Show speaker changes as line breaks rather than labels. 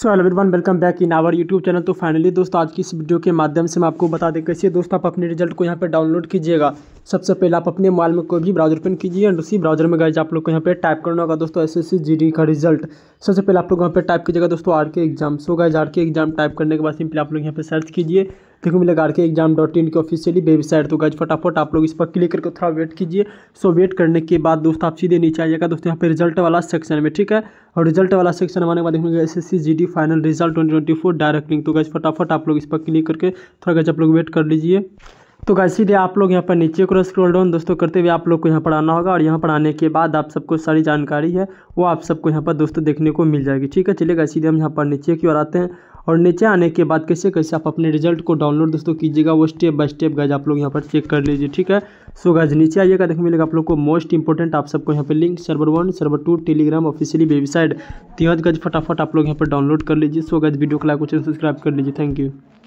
so hello one welcome back in our YouTube channel तो finally दोस्त आज की इस वीडियो के माध्यम से मैं आपको बता दें कैसे दोस्त आप अपने रिजल्ट को यहाँ पे डाउनलोड कीजिएगा सबसे पहले आप अपने मोबाइल में कोई भी ब्राउजर ओपन कीजिए एंड उसी ब्राउजर में गए आप लोग को यहाँ पे टाइप करना होगा दोस्तों एस एस का रिजल्ट सबसे पहले आप लोग यहाँ पे टाइप कीजिएगा दोस्तों आर के एग्जाम सो गए आर के एग्जाम टाइप करने के बाद सिंपली आप लोग यहाँ पर सर्च कीजिए देखो मिलेगा आर के एग्जाम डॉट इन की ऑफिशियली वेबसाइट तो गज फटाफट आप लोग इस पर क्लिक करके थोड़ा वेट कीजिए सो वेट करने के बाद दोस्त आप सीधे नीचे आइएगा दोस्तों यहाँ पे रिजल्ट वाला सेक्शन में ठीक है और रिजल्ट वाला सेक्शन हमारे बाद देखेंगे S S C final result twenty twenty four direct link तो गज फटाफट आप लोग इस पर क्लिक करके थोड़ा गज आप लोग वेट कर लीजिए तो गाइस सीधे आप लोग यहाँ पर नीचे क्रॉस स्क्रॉल डाउन दोस्तों करते हुए आप लोग को यहाँ पर आना होगा और यहाँ पर आने के बाद आप सबको सारी जानकारी है वो आप सबको यहाँ पर दोस्तों देखने को मिल जाएगी ठीक है चलिए गाइस सीधे हम यहाँ पर नीचे की ओर आते हैं और नीचे आने के बाद कैसे कैसे आप अपने रिजल्ट को डाउनलोड दोस्तों कीजिएगा वो स्टेप बाय स्टेप गाइज आप लोग यहाँ पर चेक कर लीजिए ठीक है सो गाइज नीचे आइएगा देखने मिलेगा आप लोग को मोस्ट इंपॉर्टेंट आप सबको यहाँ पर link server one server two Telegram officially website तीन गज फटाफट आप लोग यहाँ पर डाउनलोड कर लीजिए सो गज वीडियो को लाइक सब्सक्राइब कर लीजिए थैंक यू